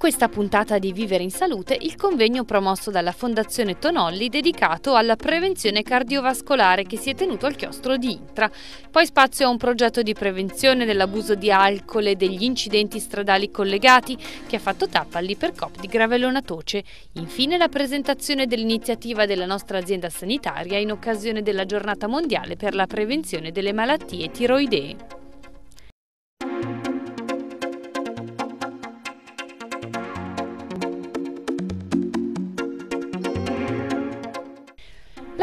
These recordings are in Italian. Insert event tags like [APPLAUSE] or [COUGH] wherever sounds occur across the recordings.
In questa puntata di Vivere in Salute, il convegno promosso dalla Fondazione Tonolli dedicato alla prevenzione cardiovascolare che si è tenuto al chiostro di Intra. Poi spazio a un progetto di prevenzione dell'abuso di alcol e degli incidenti stradali collegati che ha fatto tappa all'ipercop di Gravellona Toce. Infine la presentazione dell'iniziativa della nostra azienda sanitaria in occasione della giornata mondiale per la prevenzione delle malattie tiroidee.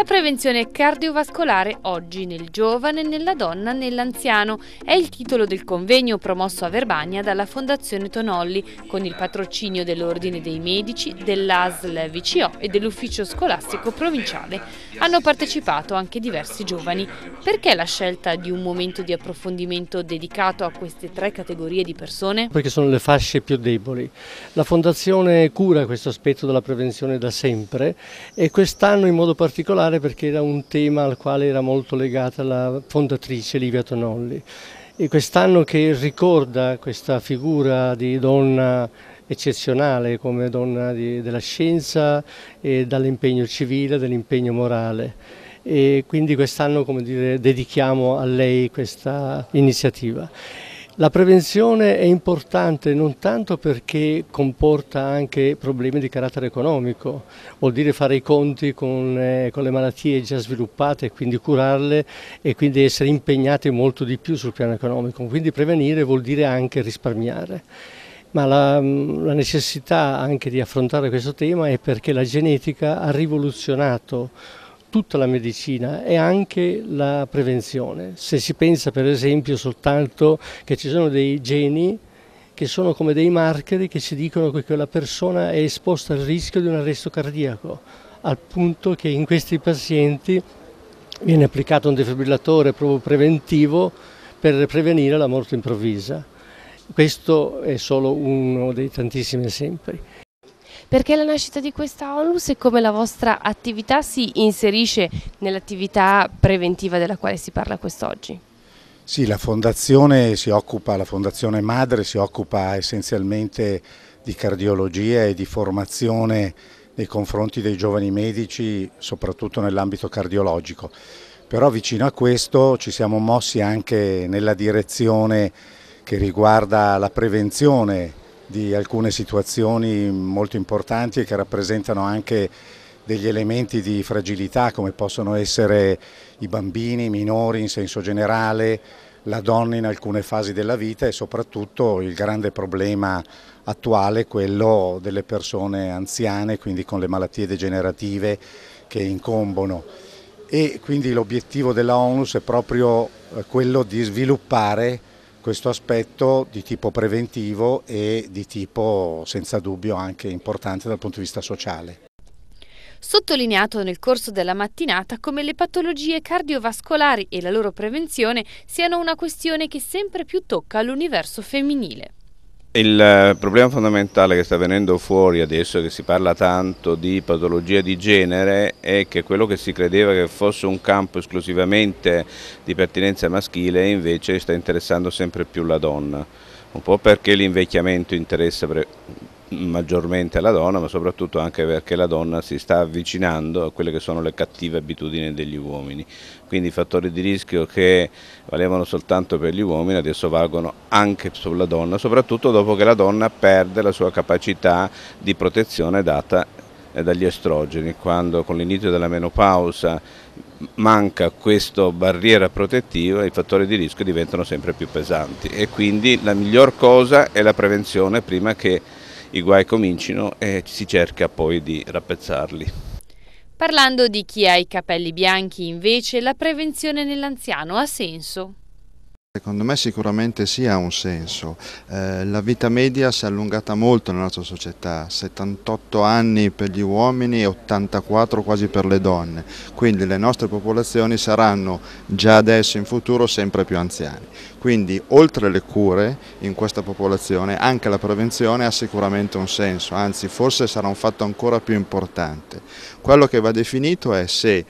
prevenzione cardiovascolare oggi nel giovane, nella donna, nell'anziano è il titolo del convegno promosso a Verbania dalla Fondazione Tonolli con il patrocinio dell'Ordine dei Medici, dell'ASL VCO e dell'Ufficio Scolastico Provinciale. Hanno partecipato anche diversi giovani. Perché la scelta di un momento di approfondimento dedicato a queste tre categorie di persone? Perché sono le fasce più deboli. La Fondazione cura questo aspetto della prevenzione da sempre e quest'anno in modo particolare fare perché era un tema al quale era molto legata la fondatrice Livia Tonolli e quest'anno che ricorda questa figura di donna eccezionale come donna di, della scienza e dall'impegno civile, dell'impegno morale e quindi quest'anno come dire, dedichiamo a lei questa iniziativa. La prevenzione è importante non tanto perché comporta anche problemi di carattere economico, vuol dire fare i conti con, eh, con, le malattie già sviluppate, e quindi curarle e quindi essere impegnati molto di più sul piano economico, quindi prevenire vuol dire anche risparmiare. Ma la, mm, la necessità anche di affrontare questo tema è perché la genetica ha rivoluzionato tutta la medicina e anche la prevenzione. Se si pensa per esempio soltanto che ci sono dei geni che sono come dei marker che ci dicono che quella persona è esposta al rischio di un arresto cardiaco, al punto che in questi pazienti viene applicato un defibrillatore proprio preventivo per prevenire la morte improvvisa. Questo è solo uno dei tantissimi esempi perché la nascita di questa onlus e come la vostra attività si inserisce nell'attività preventiva della quale si parla quest'oggi? Sì, la fondazione, occupa, la fondazione madre si occupa essenzialmente di cardiologia e di formazione nei confronti dei giovani medici, soprattutto nell'ambito cardiologico. Però vicino a questo ci siamo mossi anche nella direzione che riguarda la prevenzione di alcune situazioni molto importanti e che rappresentano anche degli elementi di fragilità come possono essere i bambini, i minori in senso generale, la donna in alcune fasi della vita e soprattutto il grande problema attuale, quello delle persone anziane, quindi con le malattie degenerative che incombono. E quindi l'obiettivo della ONUS è proprio eh, quello di sviluppare questo aspetto di tipo preventivo e di tipo senza dubbio anche importante dal punto di vista sociale sottolineato nel corso della mattinata come le patologie cardiovascolari e la loro prevenzione siano una questione che sempre più tocca l'universo femminile. Il eh, problema fondamentale che sta venendo fuori adesso, che si parla tanto di patologia di genere, è che quello che si credeva che fosse un campo esclusivamente di pertinenza maschile invece sta interessando sempre più la donna, un po' perché l'invecchiamento interessa maggiormente alla donna, ma soprattutto anche perché la donna si sta avvicinando a quelle che sono le cattive abitudini degli uomini. Quindi i fattori di rischio che valevano soltanto per gli uomini adesso valgono anche sulla donna, soprattutto dopo che la donna perde la sua capacità di protezione data eh, dagli estrogeni, quando con l'inizio della menopausa manca questa barriera protettiva i fattori di rischio diventano sempre più pesanti e quindi la miglior cosa è la prevenzione prima che i guai comincino e si cerca poi di rappezzarli. Parlando di chi ha i capelli bianchi, invece, la prevenzione nell'anziano ha senso. Secondo me sicuramente sì ha un senso, eh, la vita media si è allungata molto nella nostra società, 78 anni per gli uomini e 84 quasi per le donne, quindi le nostre popolazioni saranno già adesso in futuro sempre più anziane, quindi oltre alle cure in questa popolazione anche la prevenzione ha sicuramente un senso, anzi forse sarà un fatto ancora più importante. Quello che va definito è se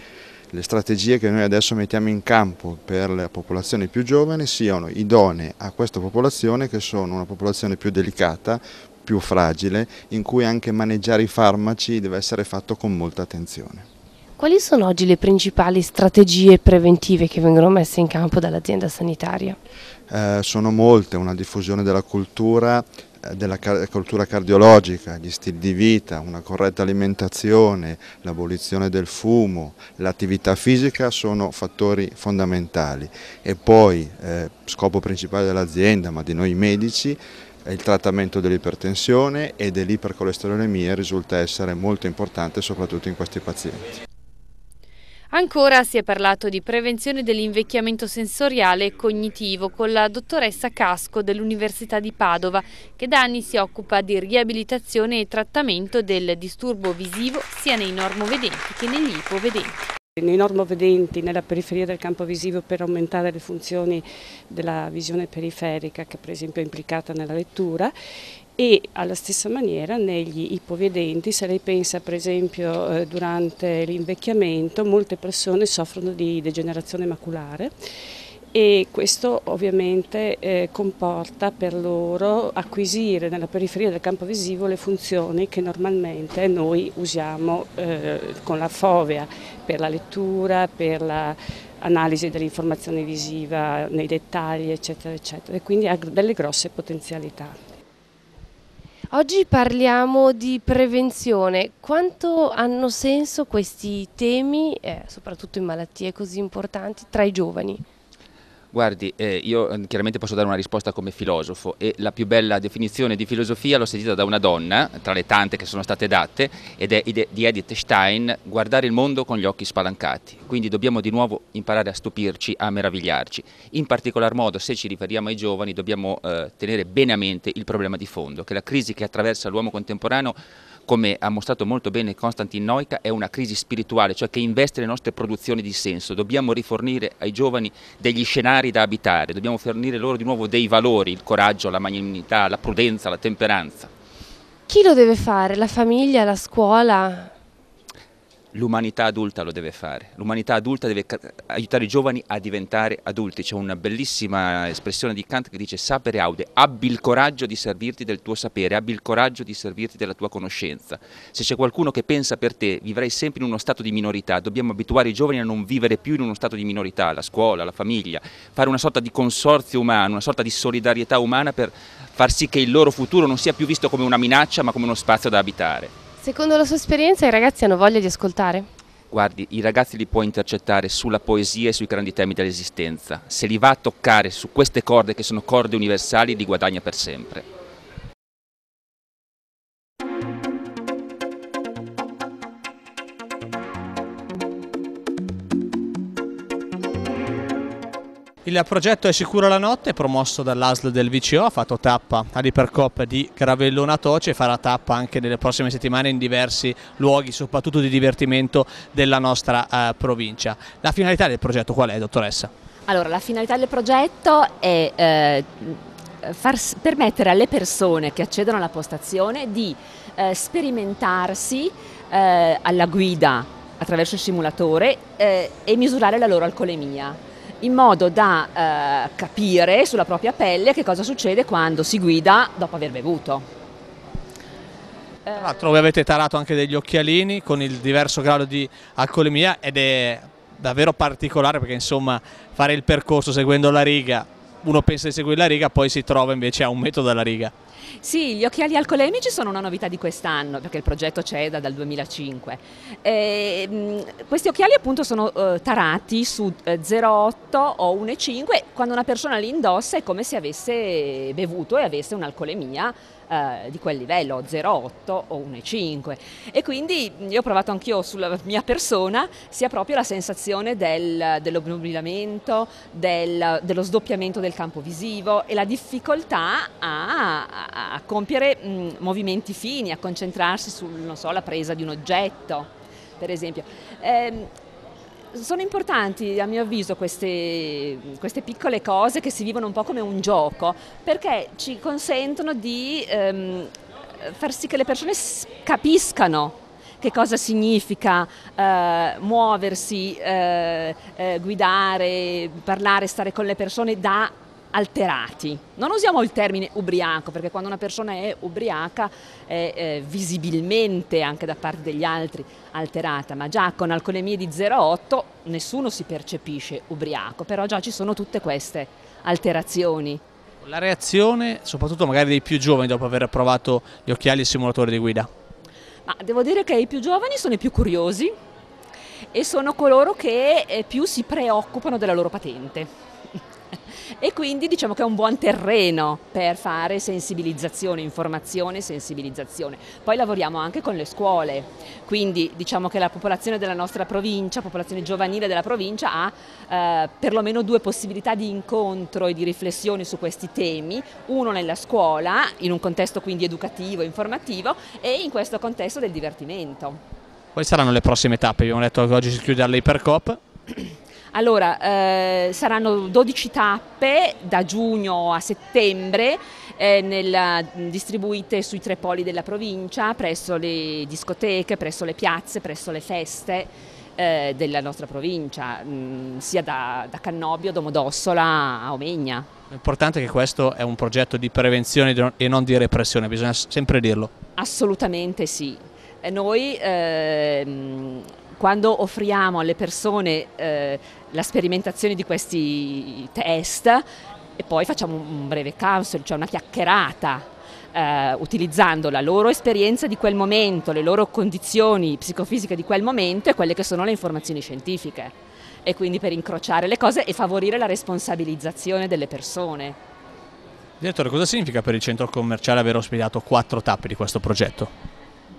le strategie che noi adesso mettiamo in campo per la popolazione più giovane siano idonee a questa popolazione che sono una popolazione più delicata, più fragile, in cui anche maneggiare i farmaci deve essere fatto con molta attenzione. Quali sono oggi le principali strategie preventive che vengono messe in campo dall'azienda sanitaria? Eh, sono molte, una diffusione della cultura della cultura cardiologica, gli stili di vita, una corretta alimentazione, l'abolizione del fumo, l'attività fisica sono fattori fondamentali e poi eh, scopo principale dell'azienda ma di noi medici è il trattamento dell'ipertensione e dell'ipercolesterolemia risulta essere molto importante soprattutto in questi pazienti. Ancora si è parlato di prevenzione dell'invecchiamento sensoriale e cognitivo con la dottoressa Casco dell'Università di Padova, che da anni si occupa di riabilitazione e trattamento del disturbo visivo sia nei normovedenti che negli ipovedenti. Nei normovedenti, nella periferia del campo visivo per aumentare le funzioni della visione periferica che per esempio è implicata nella lettura e alla stessa maniera negli ipovedenti, se lei pensa per esempio eh, durante l'invecchiamento, molte persone soffrono di degenerazione maculare e questo ovviamente eh, comporta per loro acquisire nella periferia del campo visivo le funzioni che normalmente noi usiamo eh, con la fovea per la lettura, per l'analisi la dell'informazione visiva nei dettagli eccetera eccetera e quindi ha delle grosse potenzialità. Oggi parliamo di prevenzione. Quanto hanno senso questi temi, eh, soprattutto in malattie così importanti, tra i giovani? Guardi, eh, io eh, chiaramente posso dare una risposta come filosofo e la più bella definizione di filosofia l'ho sentita da una donna, tra le tante che sono state date, ed è di Edith Stein, guardare il mondo con gli occhi spalancati. Quindi dobbiamo di nuovo imparare a stupirci, a meravigliarci. In particolar modo, se ci riferiamo ai giovani, dobbiamo eh, tenere bene a mente il problema di fondo, che la crisi che attraversa l'uomo contemporaneo come ha mostrato molto bene Konstantin Noica, è una crisi spirituale, cioè che investe le nostre produzioni di senso. Dobbiamo rifornire ai giovani degli scenari da abitare, dobbiamo fornire loro di nuovo dei valori, il coraggio, la magnanimità, la prudenza, la temperanza. Chi lo deve fare? La famiglia, la scuola? l'umanità adulta lo deve fare, l'umanità adulta deve aiutare i giovani a diventare adulti, c'è una bellissima espressione di Kant che dice sapere aude, abbi il coraggio di servirti del tuo sapere, abbi il coraggio di servirti della tua conoscenza, se c'è qualcuno che pensa per te vivrai sempre in uno stato di minorità, dobbiamo abituare i giovani a non vivere più in uno stato di minorità, la scuola, la famiglia, fare una sorta di consorzio umano, una sorta di solidarietà umana per far sì che il loro futuro non sia più visto come una minaccia ma come uno spazio da abitare. Secondo la sua esperienza i ragazzi hanno voglia di ascoltare? Guardi, i ragazzi li può intercettare sulla poesia e sui grandi temi dell'esistenza. Se li va a toccare su queste corde che sono corde universali, li guadagna per sempre. Il progetto È sicuro la notte, promosso dall'ASL del VCO, ha fatto tappa all'Ipercop di Gravellona Toce e farà tappa anche nelle prossime settimane in diversi luoghi, soprattutto di divertimento della nostra eh, provincia. La finalità del progetto qual è, dottoressa? Allora, la finalità del progetto è... Eh... Far, permettere alle persone che accedono alla postazione di eh, sperimentarsi eh, alla guida attraverso il simulatore eh, e misurare la loro alcolemia in modo da eh, capire sulla propria pelle che cosa succede quando si guida dopo aver bevuto. Tra l'altro voi avete tarato anche degli occhialini con il diverso grado di alcolemia ed è davvero particolare perché insomma fare il percorso seguendo la riga uno pensa di seguire la riga, poi si trova invece a un metro dalla riga. Sì, gli occhiali alcolemici sono una novità di quest'anno, perché il progetto c'è da, dal 2005. E, mh, questi occhiali appunto sono eh, tarati su eh, 0,8 o 1,5, quando una persona li indossa è come se avesse bevuto e avesse un'alcolemia eh, di quel livello, 0,8 o 1,5. E quindi io ho provato anch'io sulla mia persona sia proprio la sensazione del, dell'obnubilamento, del, dello sdoppiamento del campo visivo e la difficoltà a, a, a compiere mh, movimenti fini, a concentrarsi sulla so, presa di un oggetto per esempio. Eh, sono importanti a mio avviso queste, queste, piccole cose che si vivono un po' come un gioco, perché ci consentono di ehm, far sì che le persone capiscano che cosa significa eh, muoversi, eh, eh, guidare, parlare, stare con le persone da alterati. Non usiamo il termine ubriaco perché quando una persona è ubriaca è eh, visibilmente anche da parte degli altri alterata, ma già con alcolemie di 0,8 nessuno si percepisce ubriaco, però già ci sono tutte queste alterazioni. La reazione, soprattutto magari dei più giovani dopo aver provato gli occhiali e il simulatore di guida? Ma devo dire che i più giovani sono i più curiosi e sono coloro che eh, più si preoccupano della loro patente e quindi diciamo che è un buon terreno per fare sensibilizzazione, informazione, sensibilizzazione. Poi lavoriamo anche con le scuole, quindi diciamo che la popolazione della nostra provincia, popolazione giovanile della provincia ha eh, perlomeno due possibilità di incontro e di riflessione su questi temi, uno nella scuola, in un contesto quindi educativo, informativo e in questo contesto del divertimento. Quali saranno le prossime tappe? Abbiamo detto che oggi si chiude all'Hypercop. Allora, eh, saranno 12 tappe da giugno a settembre eh, nel, mm, distribuite sui tre poli della provincia, presso le discoteche, presso le piazze, presso le feste eh, della nostra provincia, mh, mm, sia da, da Cannobio, Domodossola a Omegna. L'importante è che questo è un progetto di prevenzione e non di repressione, bisogna sempre dirlo. Assolutamente sì. Noi ehm, quando offriamo alle persone eh, la sperimentazione di questi test e poi facciamo un breve counsel, cioè una chiacchierata. Eh, utilizzando la loro esperienza di quel momento, le loro condizioni psicofisiche di quel momento e quelle che sono le informazioni scientifiche e quindi per incrociare le cose e favorire la responsabilizzazione delle persone. Direttore, cosa significa per il centro commerciale aver ospitato quattro tappe di questo progetto?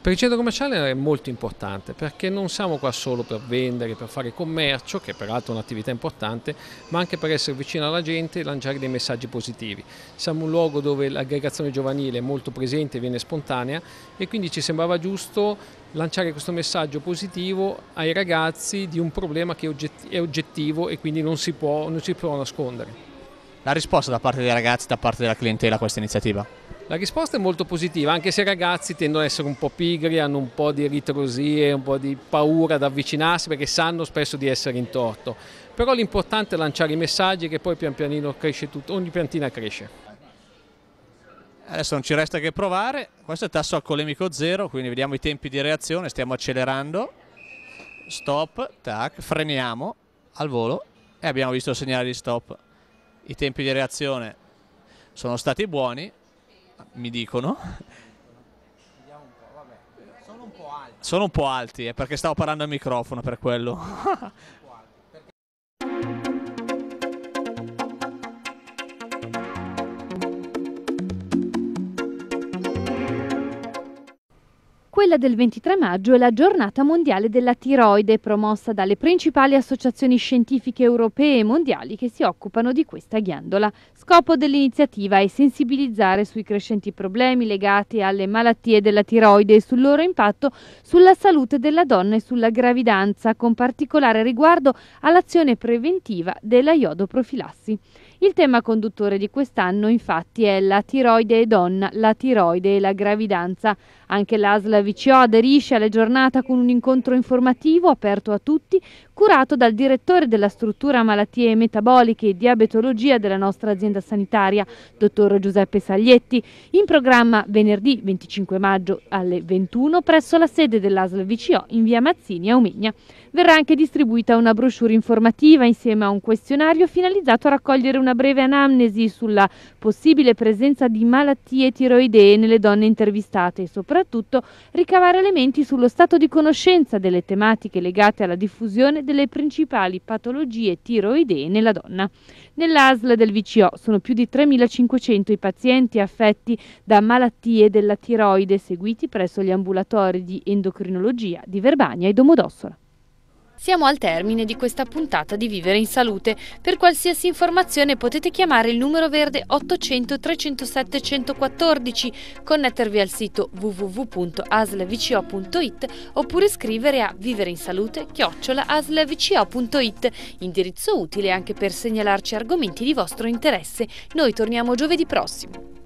Per il centro commerciale è molto importante perché non siamo qua solo per vendere, per fare commercio, che è peraltro è un'attività importante, ma anche per essere vicino alla gente e lanciare dei messaggi positivi. Siamo un luogo dove l'aggregazione giovanile è molto presente, viene spontanea e quindi ci sembrava giusto lanciare questo messaggio positivo ai ragazzi di un problema che è oggettivo e quindi non si può, non si può nascondere. La risposta da parte dei ragazzi, da parte della clientela a questa iniziativa? La risposta è molto positiva, anche se i ragazzi tendono ad essere un po' pigri, hanno un po' di ritrosie, un po' di paura ad avvicinarsi perché sanno spesso di essere in torto. Però l'importante è lanciare i messaggi che poi pian pianino cresce tutto, ogni piantina cresce. Adesso non ci resta che provare, questo è tasso alcolemico 0, quindi vediamo i tempi di reazione, stiamo accelerando, stop, tac, freniamo al volo e abbiamo visto il segnale di stop. I tempi di reazione sono stati buoni, mi dicono. Sono un po' alti, è perché stavo parlando al microfono per quello. [LAUGHS] Quella del 23 maggio è la giornata mondiale della tiroide, promossa dalle principali associazioni scientifiche europee e mondiali che si occupano di questa ghiandola. Scopo dell'iniziativa è sensibilizzare sui crescenti problemi legati alle malattie della tiroide e sul loro impatto sulla salute della donna e sulla gravidanza, con particolare riguardo all'azione preventiva della iodoprofilassi. Il tema conduttore di quest'anno infatti è la tiroide e donna, la tiroide e la gravidanza, anche l'ASL VCO aderisce alla giornata con un incontro informativo aperto a tutti, curato dal direttore della struttura malattie metaboliche e diabetologia della nostra azienda sanitaria, dottor Giuseppe Saglietti, in programma venerdì 25 maggio alle 21 presso la sede dell'ASL VCO in via Mazzini a Omegna. Verrà anche distribuita una brochure informativa insieme a un questionario finalizzato a raccogliere una breve anamnesi sulla possibile presenza di malattie tiroidee nelle donne intervistate e soprattutto soprattutto ricavare elementi sullo stato di conoscenza delle tematiche legate alla diffusione delle principali patologie tiroidee nella donna. Nell'ASL del VCO sono più di 3.500 i pazienti affetti da malattie della tiroide seguiti presso gli ambulatori di endocrinologia di Verbania e Domodossola. Siamo al termine di questa puntata di Vivere in Salute. Per qualsiasi informazione potete chiamare il numero verde 800 307 114, connettervi al sito www.aslvco.it oppure scrivere a vivereinsalute-aslvco.it, indirizzo utile anche per segnalarci argomenti di vostro interesse. Noi torniamo giovedì prossimo.